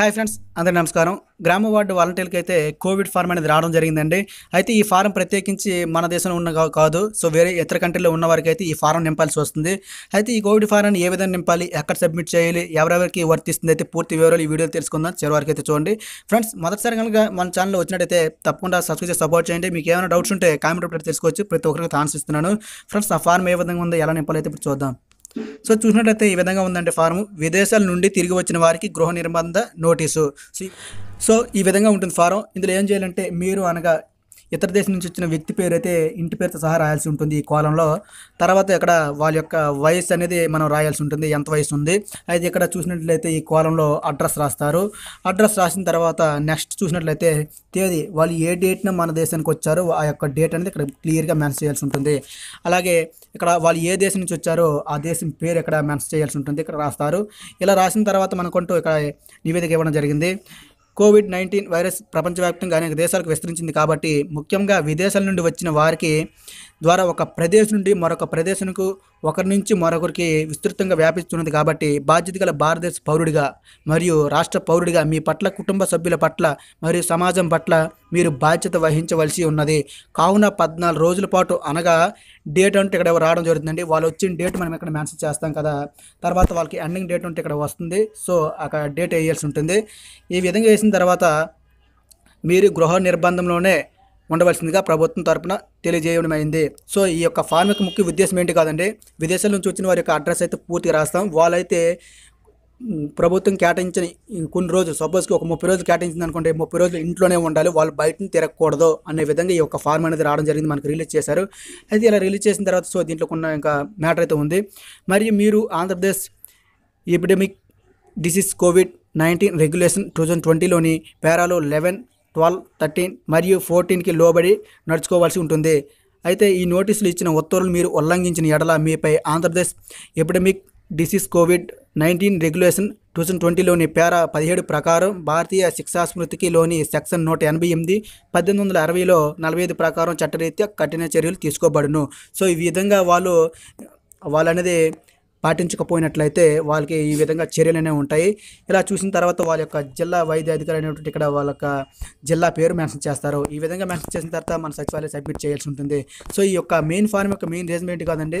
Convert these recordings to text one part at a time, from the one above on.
hi friends అందరి నమస్కారం గ్రామ వార్డు వాలంటీర్కి అయితే కోవిడ్ ఫారం అనేది రావడం జరిగిందండి అయితే ఈ ఫారం ప్రత్యేకించి మన దేశంలో ఉన్న కాదు సో వేరే ఇతర కంట్రీలో ఉన్న వారికి అయితే ఈ ఫారం నింపాల్సి వస్తుంది అయితే ఈ కోవిడ్ ఫారాన్ని ఏ విధంగా నింపాలి ఎక్కడ సబ్మిట్ చేయాలి ఎవరెవరికి వర్తిస్తుంది అయితే పూర్తి వివరాలు ఈ వీడియో తెలుసుకుందాం చివరి వారికి అయితే చూడండి ఫ్రెండ్స్ మొదటిసారి కనుక మన ఛానల్లో వచ్చినట్టయితే తప్పకుండా సబ్స్క్రైబ్ చేసి సపోర్ట్ చేయండి మీకు ఏమైనా డౌట్స్ ఉంటే కామెంట్ పెట్టి తెలుసుకోవచ్చు ప్రతి ఒక్కరికి ఆన్సర్ ఇస్తున్నాను ఫ్రెండ్స్ ఆ ఫారం ఏ విధంగా ఉందో ఎలా నింపాలి అయితే ఇప్పుడు చూద్దాం సో చూసినట్లయితే ఈ విధంగా ఉందండి ఫారము విదేశాల నుండి తిరిగి వచ్చిన వారికి గృహ నిర్బంధ నోటీసు సో ఈ విధంగా ఉంటుంది ఫారం ఇందులో ఏం చేయాలంటే మీరు అనగా ఇతర దేశం నుంచి వచ్చిన వ్యక్తి పేరు అయితే ఇంటి పేరుతో సహా రాయాల్సి ఉంటుంది ఈ కాలంలో తర్వాత ఇక్కడ వాళ్ళ యొక్క వయసు అనేది మనం రాయాల్సి ఉంటుంది ఎంత వయసు ఉంది అయితే ఇక్కడ చూసినట్లయితే ఈ కాలంలో అడ్రస్ రాస్తారు అడ్రస్ రాసిన తర్వాత నెక్స్ట్ చూసినట్లయితే తేదీ వాళ్ళు ఏ డేట్న మన దేశానికి వచ్చారో ఆ యొక్క డేట్ అనేది ఇక్కడ క్లియర్గా మెన్స్ చేయాల్సి ఉంటుంది అలాగే ఇక్కడ వాళ్ళు ఏ దేశం నుంచి వచ్చారో ఆ దేశం పేరు ఇక్కడ మెన్స్ చేయాల్సి ఉంటుంది ఇక్కడ రాస్తారు ఇలా రాసిన తర్వాత మనకుంటూ ఇక్కడ నివేదిక ఇవ్వడం జరిగింది కోవిడ్ నైన్టీన్ వైరస్ ప్రపంచవ్యాప్తంగా అనేక దేశాలకు విస్తరించింది కాబట్టి ముఖ్యంగా విదేశాల నుండి వచ్చిన వారికి ద్వారా ఒక ప్రదేశం నుండి మరొక ప్రదేశంకు ఒకరి నుంచి మరొకరికి విస్తృతంగా వ్యాపిస్తున్నది కాబట్టి బాధ్యత గల భారతదేశ పౌరుడిగా మరియు రాష్ట్ర పౌరుడిగా మీ పట్ల కుటుంబ సభ్యుల పట్ల మరియు సమాజం పట్ల మీరు బాధ్యత వహించవలసి ఉన్నది కావున పద్నాలుగు రోజుల పాటు అనగా డేట్ అంటే ఇక్కడ రావడం జరుగుతుందండి వాళ్ళు వచ్చిన డేట్ మనం ఇక్కడ మెన్షన్ చేస్తాం కదా తర్వాత వాళ్ళకి ఎండింగ్ డేట్ ఉంటే ఇక్కడ వస్తుంది సో అక్కడ డేట్ వేయాల్సి ఉంటుంది ఈ విధంగా వేసిన తర్వాత మీరు గృహ నిర్బంధంలోనే ఉండవలసిందిగా ప్రభుత్వం తరపున తెలియజేయడమైంది సో ఈ యొక్క యొక్క ముఖ్య ఉద్దేశం ఏంటి కాదండి విదేశాల నుంచి వచ్చిన వారి యొక్క అడ్రస్ అయితే పూర్తిగా రాస్తాం వాళ్ళైతే ప్రభుత్వం కేటాయించిన కొన్ని రోజులు సపోజ్కి ఒక ముప్పై రోజులు కేటాయించింది అనుకుంటే ముప్పై రోజులు ఇంట్లోనే ఉండాలి వాళ్ళు బయటని తిరగకూడదు అనే విధంగా ఈ యొక్క ఫార్మ్ అనేది రావడం జరిగింది మనకు రిలీజ్ చేశారు అయితే ఇలా రిలీజ్ చేసిన తర్వాత సో దీంట్లో ఉన్న ఇంకా మ్యాటర్ అయితే ఉంది మరియు మీరు Andhra Pradesh epidemic disease Covid nineteen regulation two thousand ట్వంటీలోని పేరాలో లెవెన్ ట్వెల్వ్ థర్టీన్ మరియు ఫోర్టీన్కి లోబడి నడుచుకోవాల్సి ఉంటుంది అయితే ఈ నోటీసులు ఇచ్చిన ఉత్తర్వులు మీరు ఉల్లంఘించిన ఎడల మీపై Andhra Pradesh epidemic disease Covid nineteen regulation two thousand ట్వంటీలోని పేర పదిహేడు ప్రకారం భారతీయ శిక్షా స్మృతికి లోని సెక్షన్ నూట ఎనభై ఎనిమిది పద్దెనిమిది వందల అరవైలో నలభై ఐదు ప్రకారం చట్టరీత్యా కఠిన చర్యలు తీసుకోబడును సో ఈ విధంగా వాళ్ళు వాళ్ళనేది పాటించకపోయినట్లయితే వాళ్ళకి ఈ విధంగా చర్యలనే ఉంటాయి ఇలా చూసిన తర్వాత వాళ్ళ యొక్క జిల్లా వైద్య అధికారి అనేటువంటి ఇక్కడ వాళ్ళ యొక్క జిల్లా పేరు మెన్షన్ చేస్తారు ఈ విధంగా మెన్షన్ చేసిన తర్వాత మన సచివాలయం సబ్మిట్ చేయాల్సి ఉంటుంది సో ఈ యొక్క మెయిన్ ఫార్మ్ యొక్క మెయిన్ రీజన్ ఏంటి కాదండి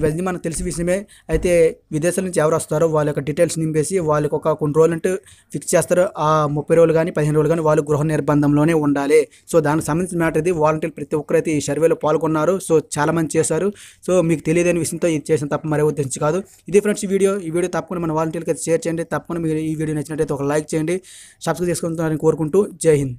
ఇవన్నీ మనకు తెలిసి విషయమే అయితే విదేశాల నుంచి ఎవరు వస్తారో వాళ్ళ యొక్క డీటెయిల్స్ నింపేసి వాళ్ళకి ఒక కొన్ని రోజులు అంటే ఫిక్స్ చేస్తారు ఆ ముప్పై రోజులు కానీ పదిహేను రోజులు కానీ వాళ్ళు గృహ నిర్బంధంలోనే ఉండాలి సో దానికి సంబంధించిన మ్యాటర్ ఇది వాలంటీర్లు ప్రతి ఒక్కరైతే ఈ సర్వేలో పాల్గొన్నారు సో చాలామంది చేశారు సో మీకు తెలియదని విషయంతో ఇది చేసిన తప్ప మరే ఉద్దేశించి కాదు ఇది ఫ్రెండ్స్ వీడియో ఈ వీడియో తప్పకుండా మన వాలంటీర్లకి షేర్ చేయండి తప్పకుండా మీరు ఈ వీడియో నచ్చినట్టయితే ఒక లైక్ చేయండి సబ్స్క్రైబ్ చేసుకుంటున్నారని కోరుకుంటూ జై హింద్